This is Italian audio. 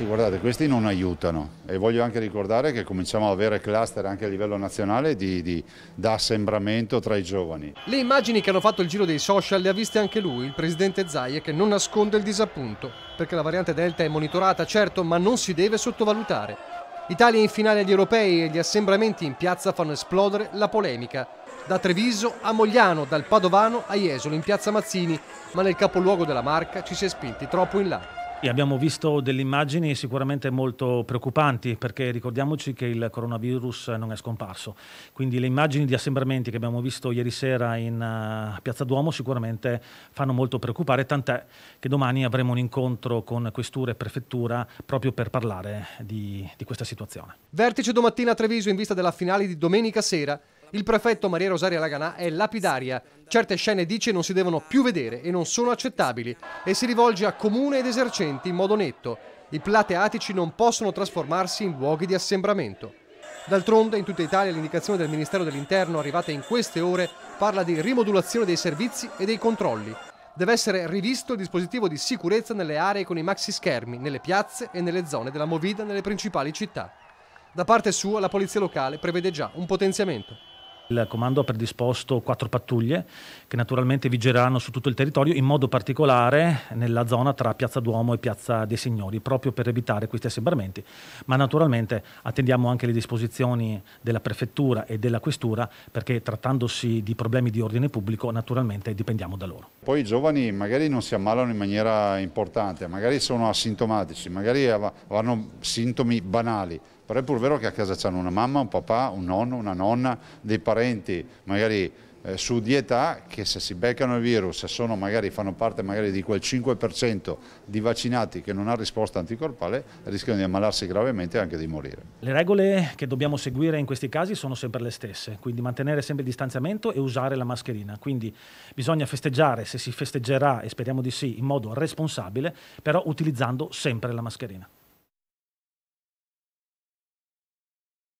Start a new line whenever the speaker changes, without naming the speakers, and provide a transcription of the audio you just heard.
Sì, guardate, questi non aiutano e voglio anche ricordare che cominciamo ad avere cluster anche a livello nazionale di, di, da assembramento tra i giovani.
Le immagini che hanno fatto il giro dei social le ha viste anche lui, il presidente Zaie, che non nasconde il disappunto, perché la variante Delta è monitorata, certo, ma non si deve sottovalutare. Italia in finale agli europei e gli assembramenti in piazza fanno esplodere la polemica. Da Treviso a Mogliano, dal Padovano a Jesolo in piazza Mazzini, ma nel capoluogo della Marca ci si è spinti troppo in là. E
abbiamo visto delle immagini sicuramente molto preoccupanti perché ricordiamoci che il coronavirus non è scomparso, quindi le immagini di assembramenti che abbiamo visto ieri sera in uh, Piazza Duomo sicuramente fanno molto preoccupare, tant'è che domani avremo un incontro con questura e prefettura proprio per parlare di, di questa situazione.
Vertice domattina a Treviso in vista della finale di domenica sera. Il prefetto Maria Rosaria Laganà è lapidaria. Certe scene dice non si devono più vedere e non sono accettabili e si rivolge a comune ed esercenti in modo netto. I plateatici non possono trasformarsi in luoghi di assembramento. D'altronde in tutta Italia l'indicazione del Ministero dell'Interno arrivata in queste ore parla di rimodulazione dei servizi e dei controlli. Deve essere rivisto il dispositivo di sicurezza nelle aree con i maxi schermi, nelle piazze e nelle zone della Movida nelle principali città. Da parte sua la polizia locale prevede già un potenziamento.
Il comando ha predisposto quattro pattuglie che naturalmente vigileranno su tutto il territorio, in modo particolare nella zona tra Piazza Duomo e Piazza dei Signori, proprio per evitare questi assembramenti. Ma naturalmente attendiamo anche le disposizioni della prefettura e della questura perché trattandosi di problemi di ordine pubblico naturalmente dipendiamo da loro.
Poi i giovani magari non si ammalano in maniera importante, magari sono asintomatici, magari hanno sintomi banali, però è pur vero che a casa hanno una mamma, un papà, un nonno, una nonna, dei parenti magari eh, su di età che se si beccano il virus sono magari, fanno parte magari di quel 5% di vaccinati che non ha risposta anticorpale rischiano di ammalarsi gravemente e anche di morire.
Le regole che dobbiamo seguire in questi casi sono sempre le stesse, quindi mantenere sempre il distanziamento e usare la mascherina, quindi bisogna festeggiare se si festeggerà e speriamo di sì in modo responsabile, però utilizzando sempre la mascherina.